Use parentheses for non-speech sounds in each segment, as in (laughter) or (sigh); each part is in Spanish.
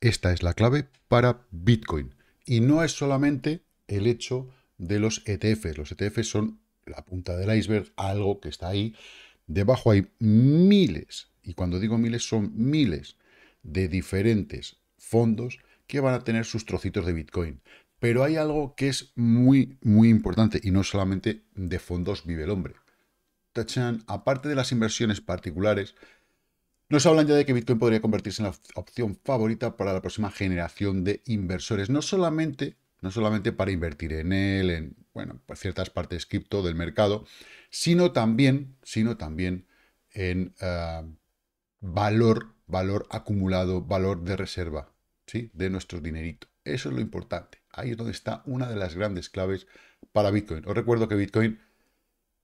Esta es la clave para Bitcoin. Y no es solamente el hecho de los ETFs. Los ETFs son la punta del iceberg, algo que está ahí. Debajo hay miles, y cuando digo miles son miles de diferentes fondos que van a tener sus trocitos de Bitcoin. Pero hay algo que es muy, muy importante y no solamente de fondos vive el hombre. Tachan, aparte de las inversiones particulares, nos hablan ya de que Bitcoin podría convertirse en la opción favorita para la próxima generación de inversores, no solamente, no solamente para invertir en él, en bueno, pues ciertas partes cripto del mercado, sino también, sino también en ah, valor, valor acumulado, valor de reserva ¿sí? de nuestro dinerito. Eso es lo importante. Ahí es donde está una de las grandes claves para Bitcoin. Os recuerdo que Bitcoin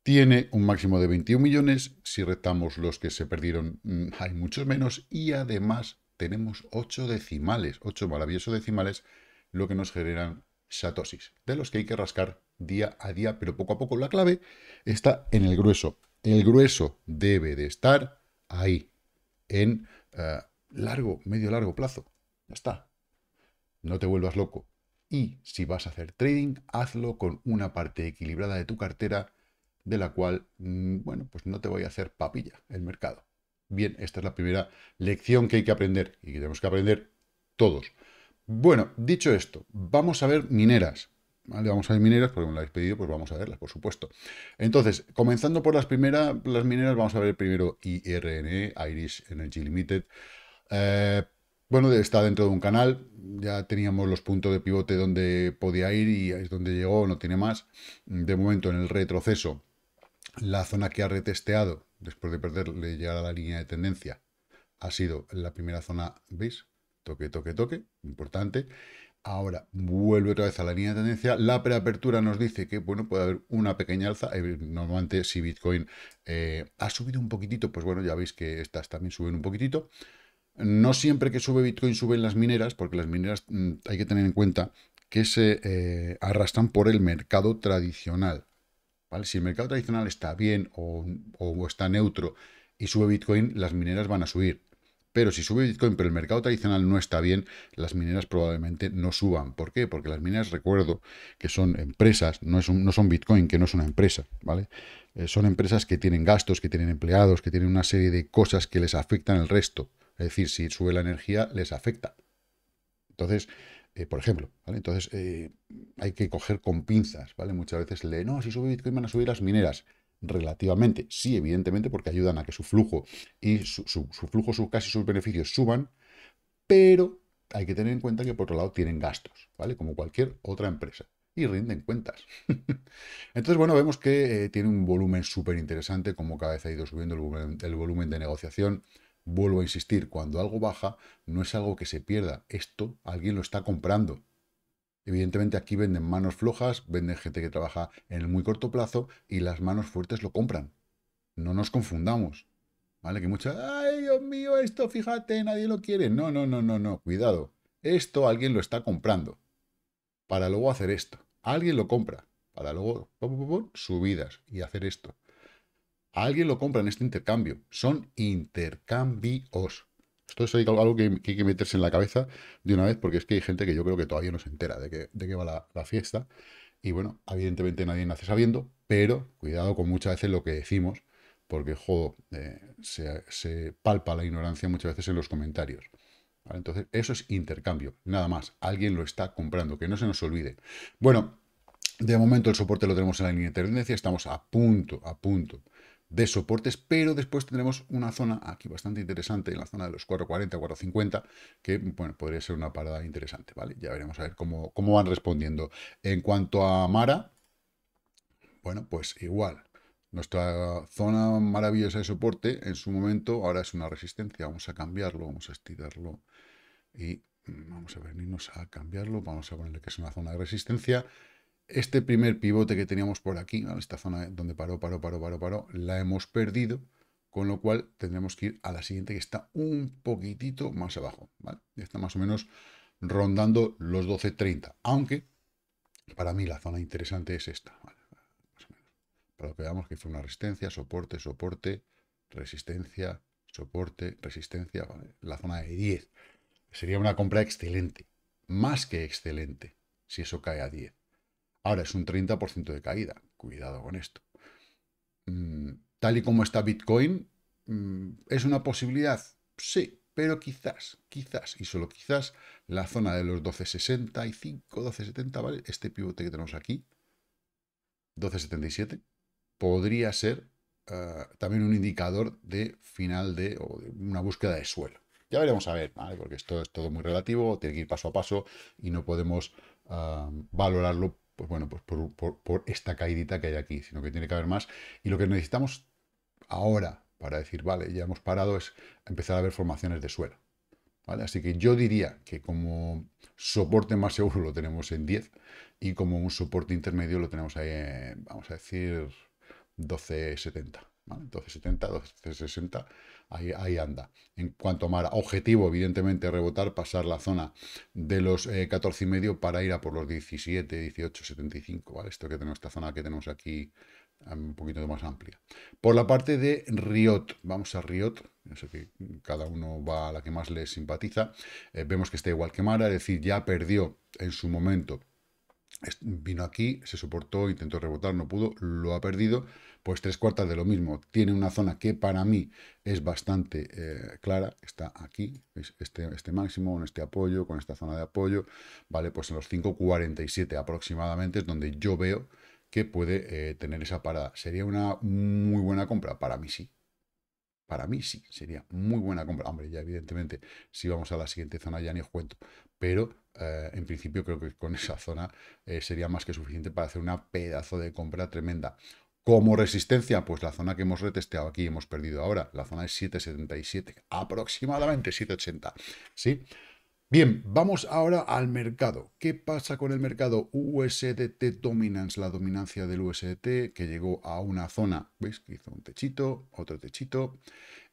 tiene un máximo de 21 millones, si restamos los que se perdieron mm, hay muchos menos y además tenemos 8 decimales, 8 maravillosos decimales, lo que nos generan satosis, de los que hay que rascar día a día, pero poco a poco la clave está en el grueso. El grueso debe de estar ahí, en eh, largo, medio largo plazo. Ya está. No te vuelvas loco. Y si vas a hacer trading, hazlo con una parte equilibrada de tu cartera de la cual, mm, bueno, pues no te voy a hacer papilla el mercado. Bien, esta es la primera lección que hay que aprender y que tenemos que aprender todos. Bueno, dicho esto, vamos a ver mineras. vamos a ver mineras, porque me lo habéis pedido, pues vamos a verlas, por supuesto. Entonces, comenzando por las primeras, las mineras, vamos a ver primero IRNE, Irish Energy Limited. Eh, bueno, está dentro de un canal, ya teníamos los puntos de pivote donde podía ir y es donde llegó, no tiene más. De momento en el retroceso la zona que ha retesteado, después de perderle llegar a la línea de tendencia, ha sido la primera zona, ¿veis? Toque, toque, toque, importante. Ahora vuelve otra vez a la línea de tendencia. La preapertura nos dice que bueno, puede haber una pequeña alza. Eh, normalmente si Bitcoin eh, ha subido un poquitito, pues bueno, ya veis que estas también suben un poquitito. No siempre que sube Bitcoin suben las mineras, porque las mineras mm, hay que tener en cuenta que se eh, arrastran por el mercado tradicional. Si el mercado tradicional está bien o, está neutro y sube Bitcoin, las mineras van a subir. Pero si sube Bitcoin, pero el mercado tradicional no está bien, las mineras probablemente no suban. ¿Por qué? Porque las mineras, recuerdo, que son empresas, no, es no son Bitcoin, que no es una empresa, ¿vale? Eh, son empresas que tienen gastos, que tienen empleados, que tienen una serie de cosas que les afectan el resto. Es decir, si sube la energía, les afecta. Entonces, eh, por ejemplo. ¿vale? Entonces eh, hay que coger con pinzas. ¿vale? Muchas veces le no, si sube Bitcoin van a subir las mineras. Relativamente, sí, evidentemente, porque ayudan a que su flujo y su, flujo, sus casi sus beneficios suban, pero hay que tener en cuenta que por otro lado tienen gastos, ¿vale? Como cualquier otra empresa y rinden cuentas. (laughs) Entonces, bueno, vemos que eh, tiene un volumen súper interesante, como cada vez ha ido subiendo el volumen de negociación. Vuelvo a insistir, cuando algo baja, no es algo que se pierda. Esto alguien lo está comprando. Evidentemente aquí venden manos flojas, venden gente que trabaja en el muy corto plazo y las manos fuertes lo compran. No nos confundamos. ¿Vale? Que muchas, ay Dios mío, esto fíjate, nadie lo quiere. No, no, no, no, no, cuidado. Esto alguien lo está comprando. Para luego hacer esto. Alguien lo compra. Para luego subidas y hacer esto alguien lo compra en este intercambio. Son intercambios. Esto es algo que, hay que meterse en la cabeza de una vez, porque es que hay gente que yo creo que todavía no se entera de qué va la, fiesta. Y bueno, evidentemente nadie nace sabiendo, pero cuidado con muchas veces lo que decimos, porque eh, se, palpa la ignorancia muchas veces en los comentarios. Entonces, eso es intercambio, nada más. Alguien lo está comprando, que no se nos olvide. Bueno, de momento el soporte lo tenemos en la línea de tendencia, estamos a punto, a punto de soportes, pero después tendremos una zona aquí bastante interesante, en la zona de los 440, 450, que bueno, podría ser una parada interesante, ¿vale? Ya veremos a ver cómo, cómo van respondiendo. En cuanto a Mara, bueno, pues igual, nuestra zona maravillosa de soporte en su momento ahora es una resistencia. Vamos a cambiarlo, vamos a estirarlo y mm, vamos a venirnos a cambiarlo. Vamos a ponerle que es una zona de resistencia este primer pivote que teníamos por aquí, esta zona donde paró, paró, paró, paró, la hemos perdido, con lo cual tendremos que ir a la siguiente que está un poquitito más abajo, Está más o menos rondando los 12.30, aunque para mí la zona interesante es esta, Para lo que veamos que fue una resistencia, soporte, soporte, resistencia, soporte, resistencia, la zona de 10. Sería una compra excelente, más que excelente, si eso cae a 10. Ahora es un 30% de caída. Cuidado con esto. Mm, tal y como está Bitcoin, mm, ¿es una posibilidad? Sí, pero quizás, quizás, y solo quizás, la zona de los 1265, 1270, ¿vale? Este pivote que tenemos aquí, 1277, podría ser eh, también un indicador de final de, o de una búsqueda de suelo. Ya veremos a ver, ¿vale? Porque esto es todo muy relativo, tiene que ir paso a paso y no podemos eh, valorarlo pues bueno, pues por, esta caidita que hay aquí, sino que tiene que haber más. Y lo que necesitamos ahora para decir, vale, ya hemos parado, es empezar a ver formaciones de suelo. ¿Vale? Así que yo diría que como soporte más seguro lo tenemos en 10 y como un soporte intermedio lo tenemos ahí, en, vamos a decir, 12,70. 1270, 1260, ahí, ahí anda. En cuanto a Mara, objetivo, evidentemente, rebotar, pasar la zona de los 14,5 eh, y medio para ir a por los 17, 18, 75, ¿vale? Esto que tenemos, esta zona que tenemos aquí em, un poquito más amplia. Por la parte de Riot, vamos a Riot, que cada uno va a la que más le simpatiza, eh, vemos que está igual que Mara, es decir, ya perdió en su momento vino aquí, se soportó, intentó rebotar, no pudo, lo ha perdido, pues tres cuartas de lo mismo. Tiene una zona que para mí es bastante eh, clara, está aquí, Este, este máximo, con este apoyo, con esta zona de apoyo, ¿vale? Pues en los 5.47 aproximadamente es donde yo veo que puede eh, tener esa parada. ¿Sería una muy buena compra? Para mí sí. Para mí sí, sería muy buena compra. Hombre, ya evidentemente, si vamos a la siguiente zona ya ni os cuento. Pero eh, en principio creo que con esa zona eh, sería más que suficiente para hacer una pedazo de compra tremenda. Como resistencia, pues la zona que hemos retesteado aquí hemos perdido ahora, la zona es 7,77, aproximadamente 7,80, ¿sí? Bien, vamos ahora al mercado. ¿Qué pasa con el mercado USDT Dominance? La dominancia del USDT que llegó a una zona, ¿veis? Que hizo un techito, otro techito,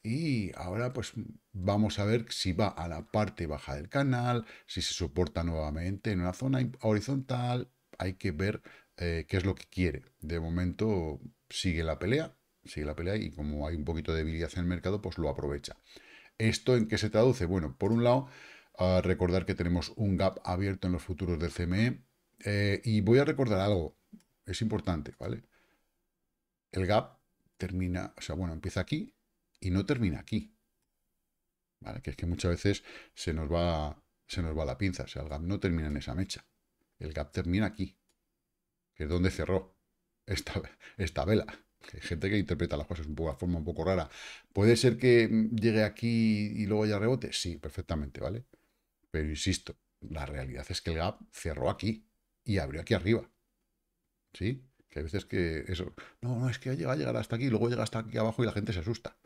y ahora pues vamos a ver si va a la parte baja del canal, si se soporta nuevamente en una zona horizontal. Hay que ver eh, qué es lo que quiere. De momento sigue la pelea, sigue la pelea y como hay un poquito de debilidad en el mercado, pues lo aprovecha. ¿Esto en qué se traduce? Bueno, por un lado, ah, recordar que tenemos un gap abierto en los futuros del CME eh, y voy a recordar algo, es importante, ¿vale? El gap termina, o sea, bueno, empieza aquí y no termina aquí. ¿Vale? Que es que muchas veces se nos va, se nos va la pinza. O sea, el gap no termina en esa mecha. El gap termina aquí. Que es donde cerró esta, esta vela. hay gente que interpreta las cosas un poco forma un poco rara. ¿Puede ser que llegue aquí y luego haya rebote? Sí, perfectamente, ¿vale? Pero insisto, la realidad es que el gap cerró aquí y abrió aquí arriba. ¿Sí? Que hay veces que eso... No, no, es que llega a llegar hasta aquí, luego llega hasta aquí abajo y la gente se asusta.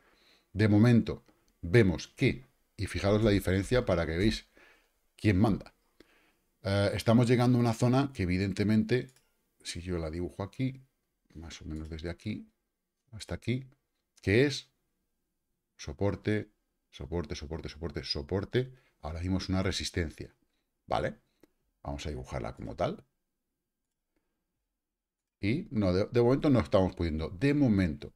De momento, vemos que, y fijaros la diferencia para que veáis quién manda. Eh, estamos llegando a una zona que evidentemente, si yo la dibujo aquí, más o menos desde aquí hasta aquí, que es soporte, soporte, soporte, soporte, soporte. Ahora vimos una resistencia, ¿vale? Vamos a dibujarla como tal. Y no, de momento no estamos pudiendo, de momento,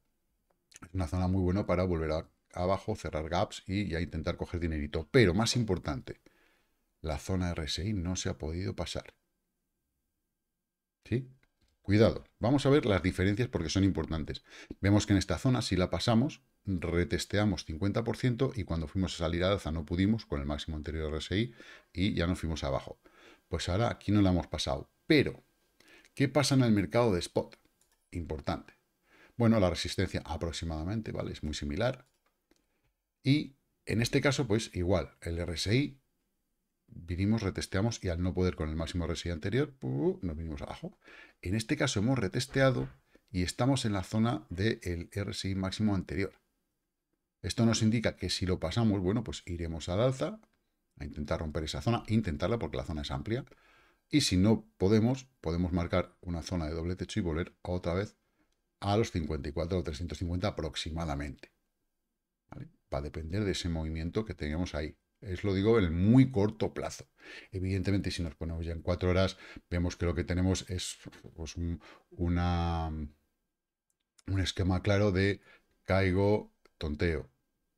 es una zona muy buena para volver abajo, cerrar gaps y ya intentar coger dinerito. Pero más importante, la zona RSI no se ha podido pasar. ¿Sí? Cuidado, vamos a ver las diferencias porque son importantes. Vemos que en esta zona, si la pasamos, retesteamos 50% y cuando fuimos a salir a alza no pudimos con el máximo anterior RSI y ya nos fuimos abajo. Pues ahora aquí no la hemos pasado. Pero, ¿qué pasa en el mercado de spot? Importante. Bueno, la resistencia aproximadamente, ¿vale? Es muy similar. Y en este caso, pues igual, el RSI, vinimos, retesteamos y al no poder con el máximo RSI anterior, nos vinimos abajo. En este caso hemos retesteado y estamos en la zona del RSI máximo anterior. Esto nos indica que si lo pasamos, bueno, pues iremos al alza, a intentar romper esa zona, intentarla porque la zona es amplia. Y si no podemos, podemos marcar una zona de doble techo y volver otra vez a los 54 o 350 aproximadamente. Va a depender de ese movimiento que tengamos ahí. Es lo digo en muy corto plazo. Evidentemente, si nos ponemos ya en cuatro horas, vemos que lo que tenemos es pues, un, una, un esquema claro de caigo, tonteo,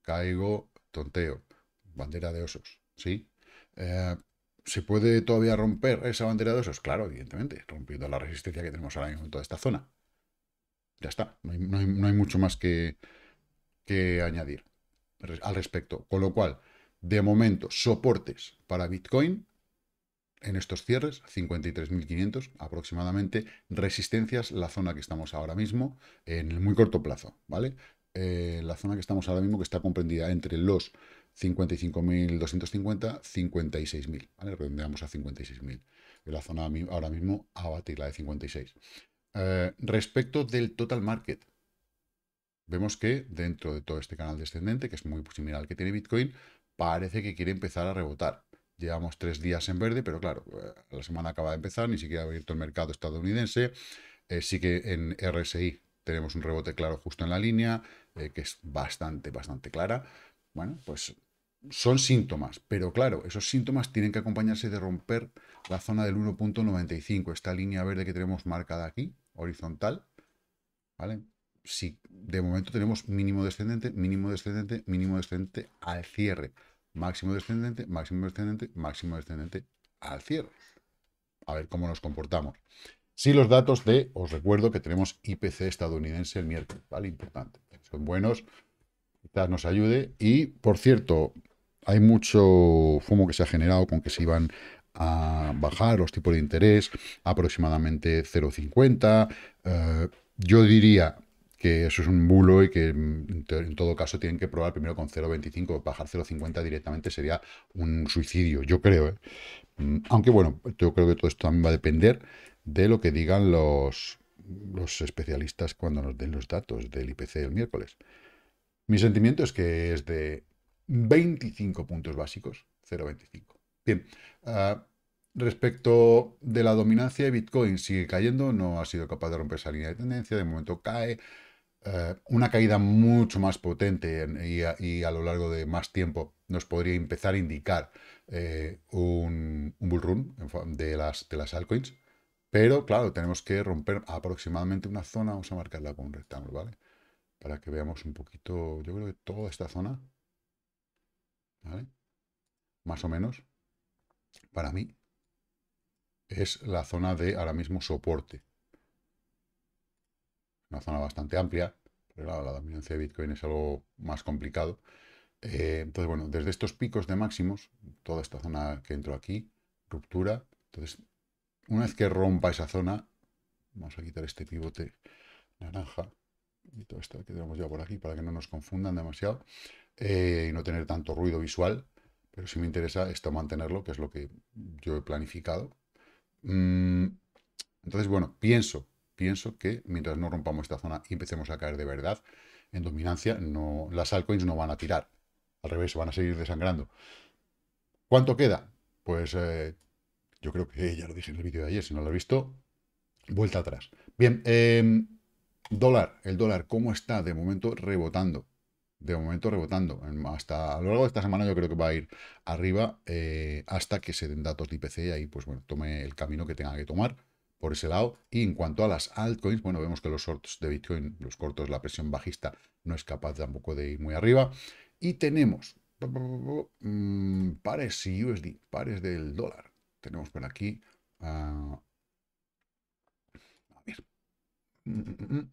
caigo, tonteo, bandera de osos. ¿sí? Eh, ¿Se puede todavía romper esa bandera de osos? Claro, evidentemente, rompiendo la resistencia que tenemos ahora mismo en toda esta zona. Ya está, no hay, mucho más que, añadir al respecto. Con lo cual, de momento, soportes para Bitcoin en estos cierres, 53.500 aproximadamente, resistencias, la zona que estamos ahora mismo, en el muy corto plazo, ¿vale? Eh, la zona que estamos ahora mismo que está comprendida entre los 55.250, 56.000, ¿vale? Redondeamos a 56.000. La zona ahora mismo a batir la de 56. Eh, respecto del total market, vemos que dentro de todo este canal descendente, que es muy similar al que tiene Bitcoin, parece que quiere empezar a rebotar. Llevamos tres días en verde, pero claro, eh, la semana acaba de empezar, ni siquiera ha abierto el mercado estadounidense. Eh, sí que en RSI tenemos un rebote claro justo en la línea, que es bastante, bastante clara. Bueno, pues son síntomas, pero claro, esos síntomas tienen que acompañarse de romper la zona del 1.95, esta línea verde que tenemos marcada aquí, horizontal, ¿vale? Si de momento tenemos mínimo descendente, mínimo descendente, mínimo descendente al cierre. Máximo descendente, máximo descendente, máximo descendente al cierre. A ver cómo nos comportamos. si los datos de, os recuerdo que tenemos IPC estadounidense el miércoles, ¿vale? Importante. Son buenos, quizás nos ayude. Y, por cierto, hay mucho fumo que se ha generado con que se iban a bajar los tipos de interés aproximadamente 0,50. Eh, yo diría que eso es un bulo y que mm, en todo caso tienen que probar primero con 0,25, bajar 0,50 directamente sería un suicidio, yo creo. ¿eh? Mm, aunque bueno, yo creo que todo esto también va a depender de lo que digan los, los especialistas cuando nos den los datos del IPC el miércoles. Mi sentimiento es que es de 25 puntos básicos, 0,25. Bien, ah, respecto de la dominancia de Bitcoin, sigue cayendo, no ha sido capaz de romper esa línea de tendencia, de momento cae. Ah, una caída mucho más potente y a, lo largo de más tiempo nos podría empezar a indicar eh, un, un, bull run de las, de las altcoins. Pero claro, tenemos que romper aproximadamente una zona, vamos a marcarla con un rectángulo, ¿vale? Para que veamos un poquito, yo creo que toda esta zona, ¿vale? Más o menos, para mí, es la zona de ahora mismo soporte. Una zona bastante amplia, pero la dominancia de Bitcoin es algo más complicado. Eh, entonces, bueno, desde estos picos de máximos, toda esta zona que entró aquí, ruptura. Entonces, una vez que rompa esa zona, vamos a quitar este pivote naranja y todo esto que tenemos ya por aquí para que no nos confundan demasiado eh, y no tener tanto ruido visual. Pero si me interesa esto mantenerlo, que es lo que yo he planificado. Mm, entonces, bueno, pienso, pienso que mientras no rompamos esta zona y empecemos a caer de verdad en dominancia, no, las altcoins no van a tirar. Al revés, van a seguir desangrando. ¿Cuánto queda? Pues eh, yo creo que (laughs) ya lo dije en el vídeo de ayer, si no lo has visto, vuelta atrás. Bien, em, dólar, el dólar, ¿cómo está de momento rebotando? de momento rebotando. Hasta a lo largo de esta semana yo creo que va a ir arriba eh, hasta que se den datos de IPC y ahí pues bueno, tome el camino que tenga que tomar por ese lado. Y en cuanto a las altcoins, bueno, vemos que los shorts de Bitcoin, los cortos, la presión bajista no es capaz tampoco de ir muy arriba. Y tenemos mm, pares y USD, pares del dólar. Tenemos por aquí... Ah, a ver. Mm, mm,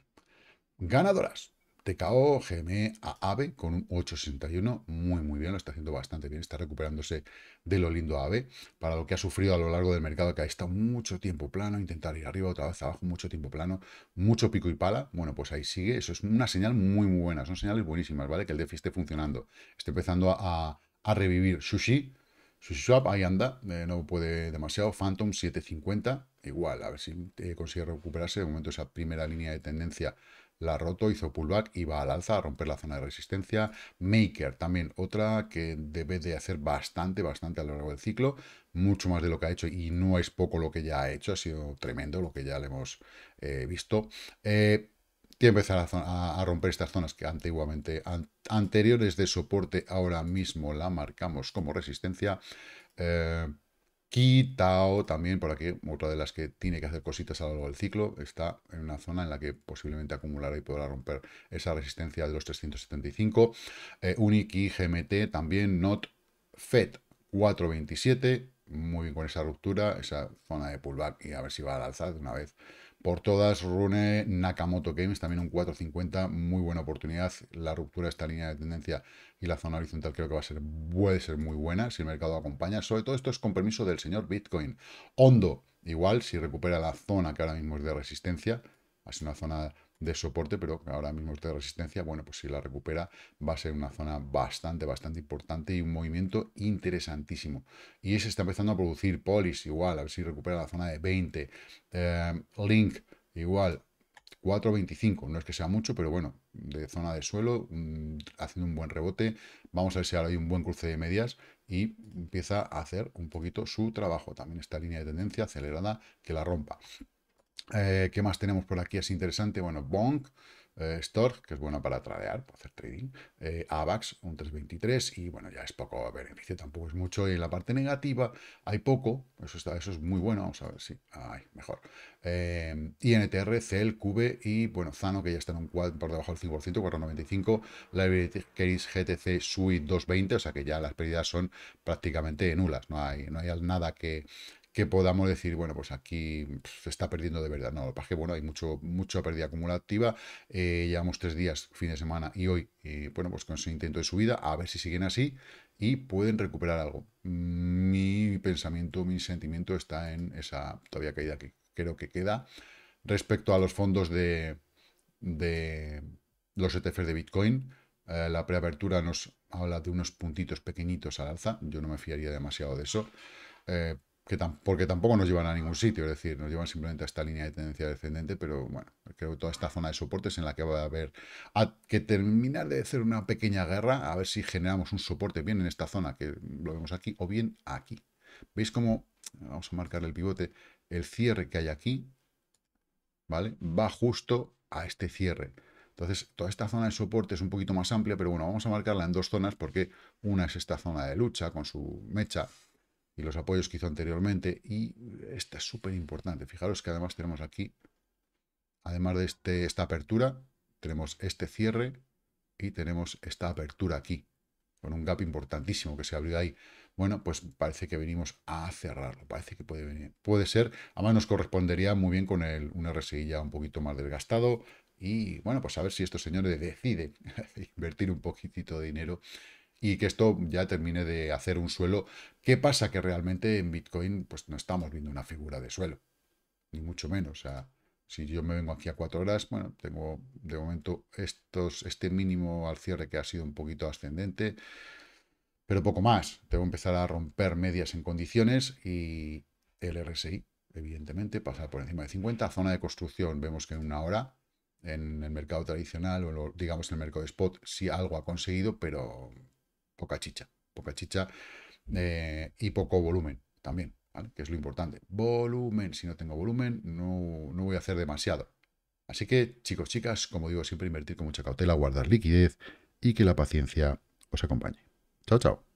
Ganadoras. TKO, GME, a AVE con un 8,61, muy muy bien, lo está haciendo bastante bien, está recuperándose de lo lindo AVE, para lo que ha sufrido a lo largo del mercado, que ha estado mucho tiempo plano, intentar ir arriba, otra vez abajo, mucho tiempo plano, mucho pico y pala, bueno, pues ahí sigue, eso es una señal muy muy buena, son señales buenísimas, ¿vale? Que el DeFi esté funcionando, esté empezando a, revivir Sushi, Sushi Swap, ahí anda, eh, no puede demasiado, Phantom 750, igual, a ver si eh, consigue recuperarse, de momento esa primera línea de tendencia la roto, hizo pullback y va al alza a romper la zona de resistencia. Maker también otra que debe de hacer bastante, bastante a lo largo del ciclo, mucho más de lo que ha hecho y no es poco lo que ya ha hecho, ha sido tremendo lo que ya le hemos eh, visto. tiene eh, que empezar a, romper estas zonas que antiguamente, anteriores de soporte, ahora mismo la marcamos como resistencia. Eh, TAO también por aquí, otra de las que tiene que hacer cositas a lo largo del ciclo, está en una zona en la que posiblemente acumulará y podrá romper esa resistencia de los 375. Eh, GMT también, NOT, FED 427, muy bien con esa ruptura, esa zona de pullback y a ver si va al alza de una vez por todas, Rune Nakamoto Games, también un 4.50, muy buena oportunidad. La ruptura de esta línea de tendencia y la zona horizontal creo que va a ser, puede ser muy buena si el mercado acompaña. Sobre todo esto es con permiso del señor Bitcoin. Hondo, igual, si recupera la zona que ahora mismo es de resistencia, es una zona de soporte, pero ahora mismo está de resistencia, bueno, pues si la recupera va a ser una zona bastante, bastante importante y un movimiento interesantísimo. Y ese está empezando a producir Polis, igual, a ver si recupera la zona de 20. Eh, Link, igual, 4.25, no es que sea mucho, pero bueno, de zona de suelo, mm, haciendo un buen rebote. Vamos a ver si ahora hay un buen cruce de medias y empieza a hacer un poquito su trabajo. También esta línea de tendencia acelerada que la rompa. Eh, ¿Qué más tenemos por aquí? Es interesante. Bueno, Bonk, eh, que es bueno para tradear, para hacer trading. Eh, AVAX, un 323. Y bueno, ya es poco beneficio, tampoco es mucho. Y en la parte negativa hay poco. Eso, está, eso es muy bueno. Vamos a ver si. hay mejor. Eh, INTR, CEL, QB y bueno, Zano, que ya está en un por debajo del 5%, 4,95. Liability Case, GTC, Suite 2,20. O sea que ya las pérdidas son prácticamente nulas. No hay, no hay nada que que podamos decir, bueno, pues aquí se está perdiendo de verdad. No, lo que pasa que, bueno, hay mucho, mucha pérdida acumulativa. Eh, llevamos tres días, fin de semana y hoy, y bueno, pues con ese intento de subida, a ver si siguen así y pueden recuperar algo. Mm, mi pensamiento, mi sentimiento está en esa todavía caída que creo que queda respecto a los fondos de, de los ETF de Bitcoin. Eh, la preapertura nos habla de unos puntitos pequeñitos al alza. Yo no me fiaría demasiado de eso. Eh, porque tampoco nos llevan a ningún sitio, es decir, nos llevan simplemente a esta línea de tendencia descendente, pero bueno, creo que toda esta zona de soportes en la que va a haber que terminar de hacer una pequeña guerra, a ver si generamos un soporte bien en esta zona, que lo vemos aquí, o bien aquí. ¿Veis cómo, vamos a marcar el pivote, el cierre que hay aquí, ¿vale? Va justo a este cierre. Entonces, toda esta zona de soporte es un poquito más amplia, pero bueno, vamos a marcarla en dos zonas porque una es esta zona de lucha con su mecha y los apoyos que hizo anteriormente. Y esta es súper importante. Fijaros que además tenemos aquí, además de este, esta apertura, tenemos este cierre y tenemos esta apertura aquí, con un gap importantísimo que se abrió ahí. Bueno, pues parece que venimos a cerrarlo, parece que puede venir. Puede ser, además nos correspondería muy bien con el, un un poquito más desgastado, y bueno, pues a ver si estos señores deciden (laughs) invertir un poquitito de dinero y que esto ya termine de hacer un suelo. ¿Qué pasa? Que realmente en Bitcoin pues no estamos viendo una figura de suelo, ni mucho menos. O sea, si yo me vengo aquí a cuatro horas, bueno, tengo de momento estos, este mínimo al cierre que ha sido un poquito ascendente, pero poco más. Tengo que empezar a romper medias en condiciones y el RSI, evidentemente, pasar por encima de 50. Zona de construcción, vemos que en una hora en el mercado tradicional o digamos en el mercado de spot sí algo ha conseguido, pero poca chicha, poca chicha eh, y poco volumen también, que es lo importante. Volumen, si no tengo volumen, no, no voy a hacer demasiado. Así que, chicos, chicas, como digo, siempre invertir con mucha cautela, guardar liquidez y que la paciencia os acompañe. Chao, chao.